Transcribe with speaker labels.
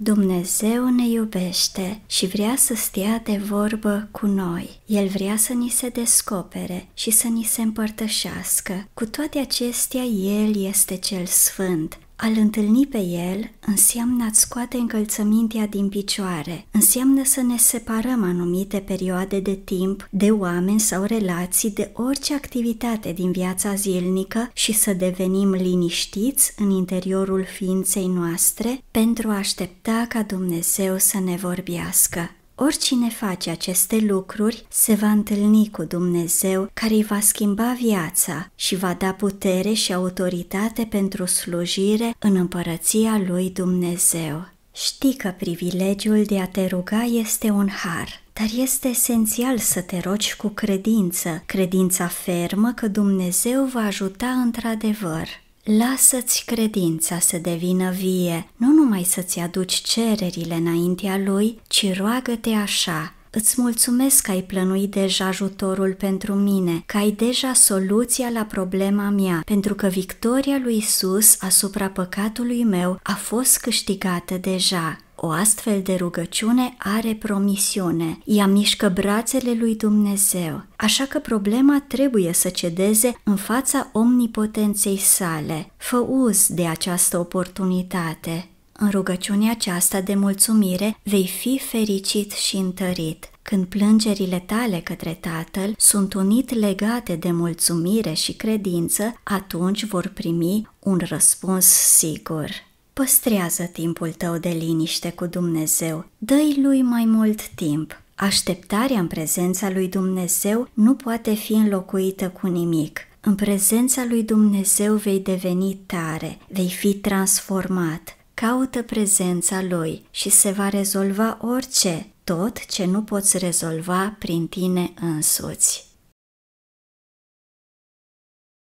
Speaker 1: Dumnezeu ne iubește și vrea să stea de vorbă cu noi. El vrea să ni se descopere și să ni se împărtășească. Cu toate acestea, El este cel sfânt, al întâlni pe el înseamnă a scoate încălțămintea din picioare, înseamnă să ne separăm anumite perioade de timp, de oameni sau relații, de orice activitate din viața zilnică și să devenim liniștiți în interiorul ființei noastre pentru a aștepta ca Dumnezeu să ne vorbească. Oricine face aceste lucruri se va întâlni cu Dumnezeu care îi va schimba viața și va da putere și autoritate pentru slujire în împărăția lui Dumnezeu. Știi că privilegiul de a te ruga este un har, dar este esențial să te rogi cu credință, credința fermă că Dumnezeu va ajuta într-adevăr. Lasă-ți credința să devină vie, nu numai să-ți aduci cererile înaintea lui, ci roagă-te așa, Îți mulțumesc că ai plănuit deja ajutorul pentru mine, că ai deja soluția la problema mea, pentru că victoria lui Isus asupra păcatului meu a fost câștigată deja. O astfel de rugăciune are promisiune, ea mișcă brațele lui Dumnezeu, așa că problema trebuie să cedeze în fața omnipotenței sale. Fă uz de această oportunitate. În rugăciunea aceasta de mulțumire vei fi fericit și întărit. Când plângerile tale către Tatăl sunt unit legate de mulțumire și credință, atunci vor primi un răspuns sigur. Păstrează timpul tău de liniște cu Dumnezeu, dă-i lui mai mult timp. Așteptarea în prezența lui Dumnezeu nu poate fi înlocuită cu nimic. În prezența lui Dumnezeu vei deveni tare, vei fi transformat. Caută prezența lui și se va rezolva orice, tot ce nu poți rezolva prin tine însuți.